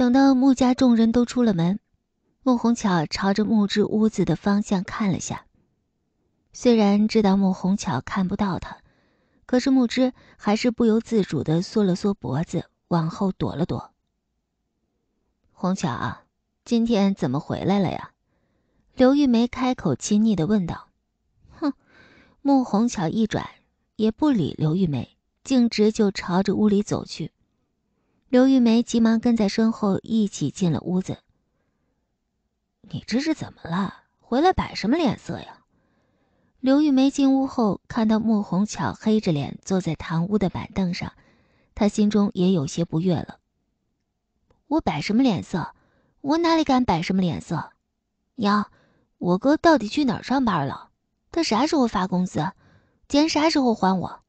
等到穆家众人都出了门，穆红巧朝着穆之屋子的方向看了下。虽然知道穆红巧看不到他，可是穆之还是不由自主的缩了缩脖子，往后躲了躲。红巧，啊，今天怎么回来了呀？刘玉梅开口亲昵的问道。哼，穆红巧一转，也不理刘玉梅，径直就朝着屋里走去。刘玉梅急忙跟在身后，一起进了屋子。你这是怎么了？回来摆什么脸色呀？刘玉梅进屋后，看到穆红巧黑着脸坐在堂屋的板凳上，她心中也有些不悦了。我摆什么脸色？我哪里敢摆什么脸色？娘，我哥到底去哪儿上班了？他啥时候发工资？钱啥时候还我？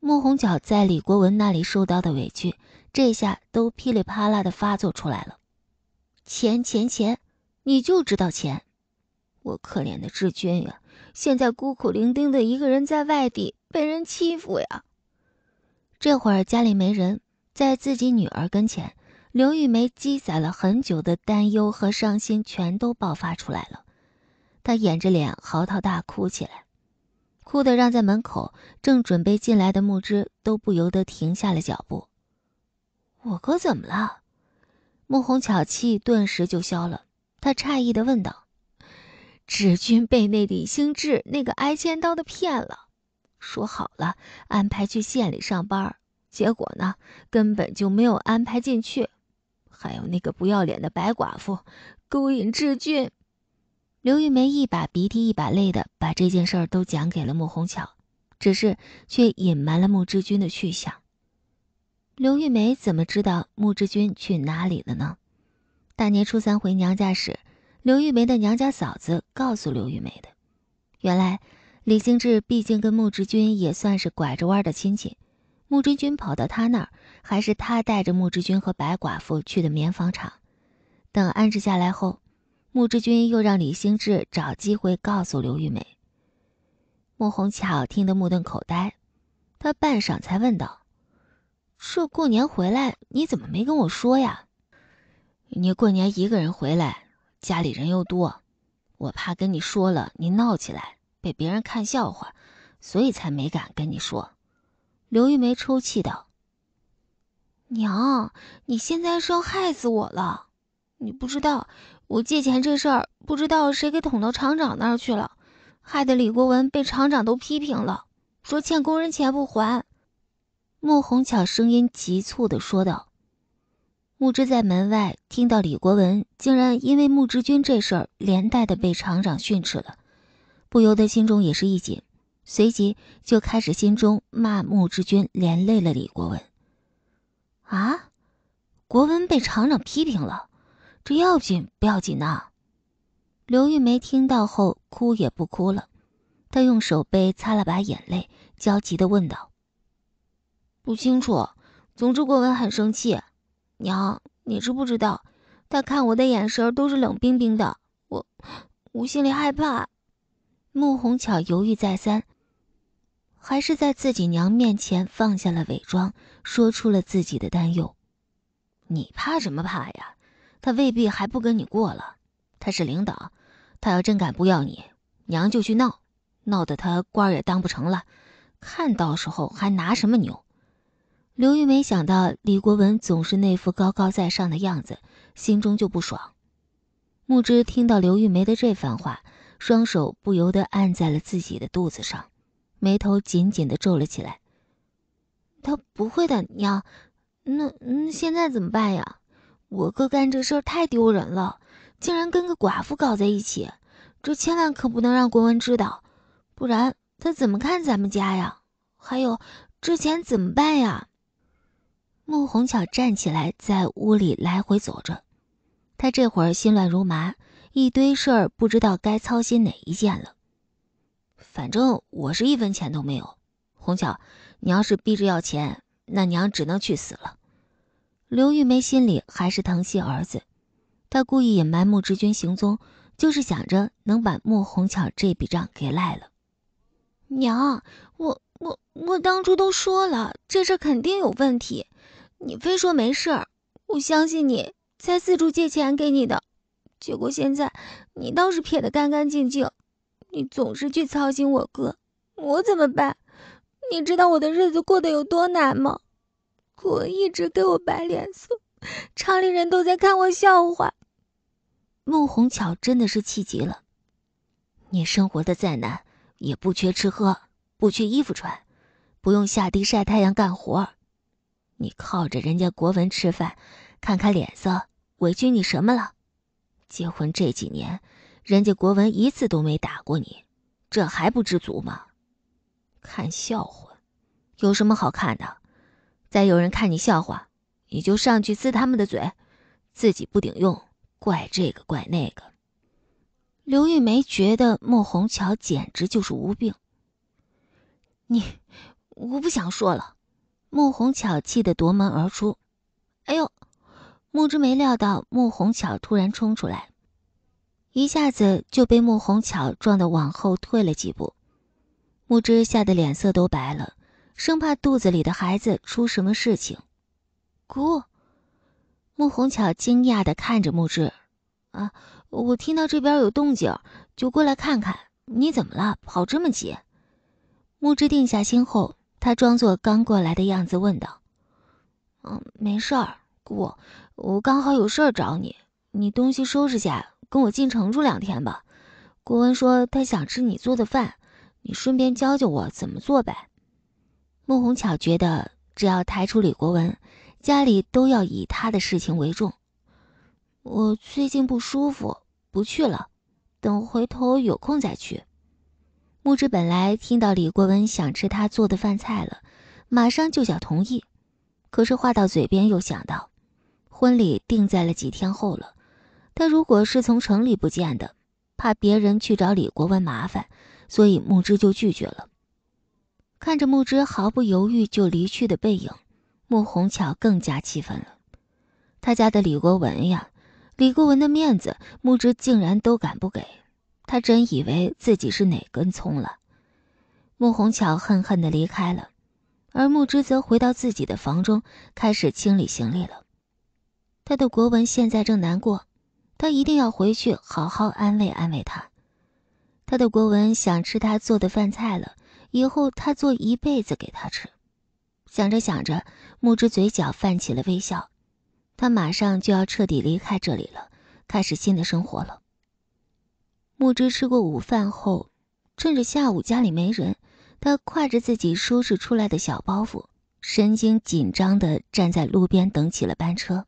穆红巧在李国文那里受到的委屈。这下都噼里啪啦的发作出来了，钱钱钱，你就知道钱！我可怜的志军呀，现在孤苦伶仃的一个人在外地被人欺负呀！这会儿家里没人，在自己女儿跟前，刘玉梅积攒了很久的担忧和伤心全都爆发出来了，她掩着脸嚎啕大哭起来，哭得让在门口正准备进来的木枝都不由得停下了脚步。我哥怎么了？穆红巧气顿时就消了，她诧异的问道：“志军被那李兴志那个挨千刀的骗了，说好了安排去县里上班，结果呢，根本就没有安排进去。还有那个不要脸的白寡妇，勾引志军。”刘玉梅一把鼻涕一把泪的把这件事儿都讲给了穆红巧，只是却隐瞒了穆志军的去向。刘玉梅怎么知道穆志军去哪里了呢？大年初三回娘家时，刘玉梅的娘家嫂子告诉刘玉梅的。原来，李兴志毕竟跟穆志军也算是拐着弯的亲戚，穆志军跑到他那儿，还是他带着穆志军和白寡妇去的棉纺厂。等安置下来后，穆志军又让李兴志找机会告诉刘玉梅。穆红巧听得目瞪口呆，她半晌才问道。这过年回来你怎么没跟我说呀？你过年一个人回来，家里人又多，我怕跟你说了你闹起来，被别人看笑话，所以才没敢跟你说。刘玉梅抽泣道：“娘，你现在是要害死我了！你不知道我借钱这事儿，不知道谁给捅到厂长那儿去了，害得李国文被厂长都批评了，说欠工人钱不还。”穆红巧声音急促的说道：“穆之在门外听到李国文竟然因为穆之君这事儿连带的被厂长训斥了，不由得心中也是一紧，随即就开始心中骂穆之君连累了李国文。啊，国文被厂长批评了，这要紧不要紧呐？刘玉梅听到后哭也不哭了，她用手背擦了把眼泪，焦急的问道。不清楚，总之国文很生气。娘，你知不知道，他看我的眼神都是冷冰冰的。我，我心里害怕。穆红巧犹豫再三，还是在自己娘面前放下了伪装，说出了自己的担忧：“你怕什么怕呀？他未必还不跟你过了。他是领导，他要真敢不要你，娘就去闹，闹得他官儿也当不成了。看到时候还拿什么牛？”刘玉梅想到李国文总是那副高高在上的样子，心中就不爽。木之听到刘玉梅的这番话，双手不由得按在了自己的肚子上，眉头紧紧的皱了起来。他不会的，娘，那那现在怎么办呀？我哥干这事太丢人了，竟然跟个寡妇搞在一起，这千万可不能让国文知道，不然他怎么看咱们家呀？还有，之前怎么办呀？穆红巧站起来，在屋里来回走着。她这会儿心乱如麻，一堆事儿不知道该操心哪一件了。反正我是一分钱都没有。红巧，你要是逼着要钱，那娘只能去死了。刘玉梅心里还是疼惜儿子，她故意隐瞒穆之君行踪，就是想着能把穆红巧这笔账给赖了。娘，我我我当初都说了，这事肯定有问题。你非说没事儿，我相信你才四处借钱给你的，结果现在你倒是撇得干干净净，你总是去操心我哥，我怎么办？你知道我的日子过得有多难吗？苦一直给我摆脸色，厂里人都在看我笑话。孟红巧真的是气极了。你生活的再难，也不缺吃喝，不缺衣服穿，不用下地晒太阳干活。你靠着人家国文吃饭，看看脸色，委屈你什么了？结婚这几年，人家国文一次都没打过你，这还不知足吗？看笑话，有什么好看的？再有人看你笑话，你就上去撕他们的嘴，自己不顶用，怪这个怪那个。刘玉梅觉得莫红桥简直就是无病。你，我不想说了。穆红巧气得夺门而出，哎呦！穆之没料到穆红巧突然冲出来，一下子就被穆红巧撞得往后退了几步。木之吓得脸色都白了，生怕肚子里的孩子出什么事情。姑，穆红巧惊讶地看着木之，啊，我听到这边有动静，就过来看看，你怎么了？跑这么急？木之定下心后。他装作刚过来的样子问道：“嗯，没事儿，姑，我刚好有事儿找你。你东西收拾下，跟我进城住两天吧。国文说他想吃你做的饭，你顺便教教我怎么做呗。”孟红巧觉得只要抬出李国文，家里都要以他的事情为重。我最近不舒服，不去了，等回头有空再去。木之本来听到李国文想吃他做的饭菜了，马上就想同意，可是话到嘴边又想到，婚礼定在了几天后了，他如果是从城里不见的，怕别人去找李国文麻烦，所以木之就拒绝了。看着木之毫不犹豫就离去的背影，穆红巧更加气愤了。他家的李国文呀，李国文的面子，木之竟然都敢不给。他真以为自己是哪根葱了。穆红巧恨恨的离开了，而穆之则回到自己的房中，开始清理行李了。他的国文现在正难过，他一定要回去好好安慰安慰他。他的国文想吃他做的饭菜了，以后他做一辈子给他吃。想着想着，木之嘴角泛起了微笑。他马上就要彻底离开这里了，开始新的生活了。木之吃过午饭后，趁着下午家里没人，他挎着自己收拾出来的小包袱，神经紧张地站在路边等起了班车。